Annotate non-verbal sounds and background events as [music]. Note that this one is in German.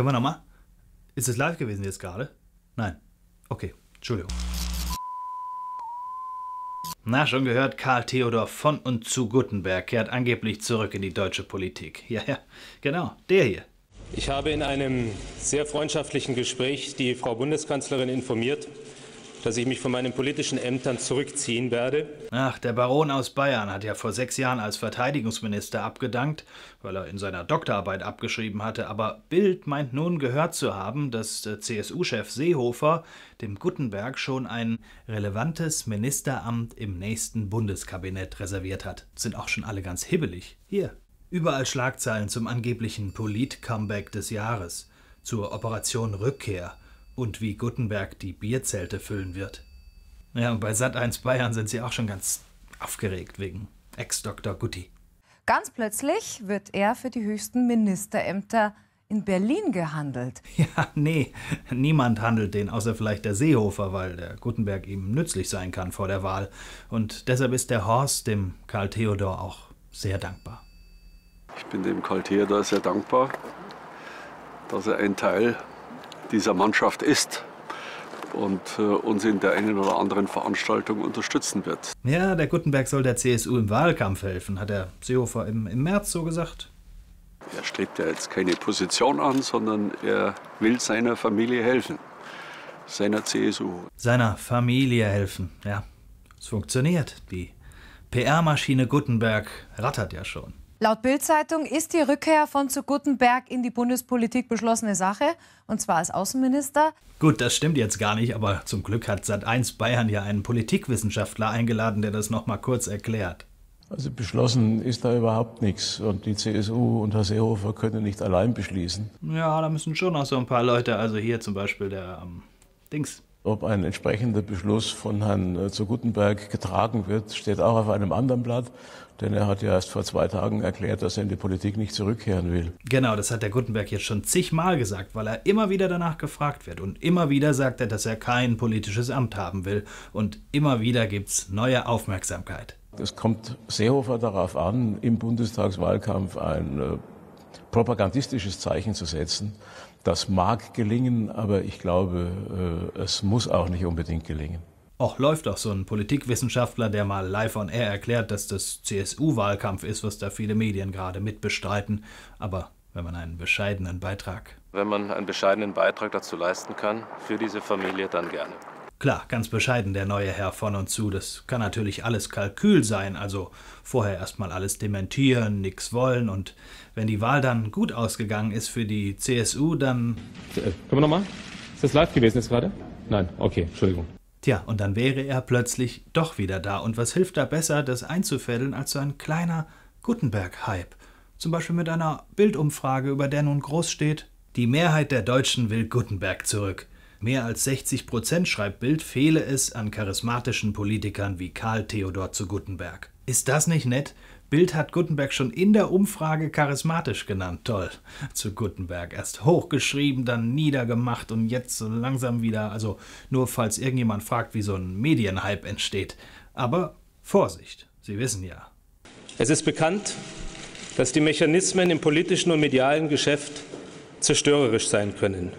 Können wir nochmal? Ist es live gewesen jetzt gerade? Nein. Okay, Entschuldigung. Na, schon gehört, Karl Theodor von und zu Gutenberg kehrt angeblich zurück in die deutsche Politik. [laughs] Ja, ja, genau, der hier. Ich habe in einem sehr freundschaftlichen Gespräch die Frau Bundeskanzlerin informiert, dass ich mich von meinen politischen Ämtern zurückziehen werde. Ach, der Baron aus Bayern hat ja vor sechs Jahren als Verteidigungsminister abgedankt, weil er in seiner Doktorarbeit abgeschrieben hatte. Aber Bild meint nun gehört zu haben, dass äh, CSU-Chef Seehofer dem Gutenberg schon ein relevantes Ministeramt im nächsten Bundeskabinett reserviert hat. Sind auch schon alle ganz hibbelig. Hier. Überall Schlagzeilen zum angeblichen Polit-Comeback des Jahres, zur Operation Rückkehr – und wie Gutenberg die Bierzelte füllen wird. Ja, und bei Sat1 Bayern sind sie auch schon ganz aufgeregt wegen Ex-Dr. Gutti. Ganz plötzlich wird er für die höchsten Ministerämter in Berlin gehandelt. [laughs] Ja, nee, niemand handelt den, außer vielleicht der Seehofer, weil der Gutenberg ihm nützlich sein kann vor der Wahl. Und deshalb ist der Horst dem Karl Theodor auch sehr dankbar. Ich bin dem Karl Theodor sehr dankbar, dass er ein Teil dieser Mannschaft ist und äh, uns in der einen oder anderen Veranstaltung unterstützen wird. Ja, der Gutenberg soll der CSU im Wahlkampf helfen, hat der Seehofer im, im März so gesagt. Er strebt ja jetzt keine Position an, sondern er will seiner Familie helfen. Seiner CSU. Seiner Familie helfen, ja. Es funktioniert. Die PR-Maschine Gutenberg rattert ja schon. Laut Bildzeitung ist die Rückkehr von zu Guttenberg in die Bundespolitik beschlossene Sache, und zwar als Außenminister. Gut, das stimmt jetzt gar nicht, aber zum Glück hat Sat1 Bayern ja einen Politikwissenschaftler eingeladen, der das noch mal kurz erklärt. Also beschlossen ist da überhaupt nichts und die CSU und Herr Seehofer können nicht allein beschließen. Ja, da müssen schon noch so ein paar Leute, also hier zum Beispiel der ähm, Dings, ob ein entsprechender Beschluss von Herrn äh, zu Gutenberg getragen wird, steht auch auf einem anderen Blatt. Denn er hat ja erst vor zwei Tagen erklärt, dass er in die Politik nicht zurückkehren will. Genau, das hat der Gutenberg jetzt schon zigmal gesagt, weil er immer wieder danach gefragt wird. Und immer wieder sagt er, dass er kein politisches Amt haben will. Und immer wieder gibt es neue Aufmerksamkeit. Es kommt Seehofer darauf an, im Bundestagswahlkampf ein äh, propagandistisches Zeichen zu setzen, das mag gelingen, aber ich glaube, äh, es muss auch nicht unbedingt gelingen. Auch läuft doch so ein Politikwissenschaftler, der mal live on air erklärt, dass das CSU-Wahlkampf ist, was da viele Medien gerade mitbestreiten. Aber wenn man einen bescheidenen Beitrag. Wenn man einen bescheidenen Beitrag dazu leisten kann, für diese Familie, dann gerne. Klar, ganz bescheiden der neue Herr von und zu. Das kann natürlich alles Kalkül sein, also vorher erstmal alles dementieren, nix wollen und wenn die Wahl dann gut ausgegangen ist für die CSU, dann. Äh, können wir nochmal? Ist das live gewesen jetzt gerade? Nein, okay, Entschuldigung. Tja, und dann wäre er plötzlich doch wieder da. Und was hilft da besser, das einzufädeln, als so ein kleiner Gutenberg-Hype? Zum Beispiel mit einer Bildumfrage, über der nun groß steht: Die Mehrheit der Deutschen will Gutenberg zurück. Mehr als 60 Prozent, schreibt Bild, fehle es an charismatischen Politikern wie Karl Theodor zu Gutenberg. Ist das nicht nett? Bild hat Gutenberg schon in der Umfrage charismatisch genannt. Toll. Zu Gutenberg. Erst hochgeschrieben, dann niedergemacht und jetzt so langsam wieder. Also nur falls irgendjemand fragt, wie so ein Medienhype entsteht. Aber Vorsicht, Sie wissen ja. Es ist bekannt, dass die Mechanismen im politischen und medialen Geschäft zerstörerisch sein können.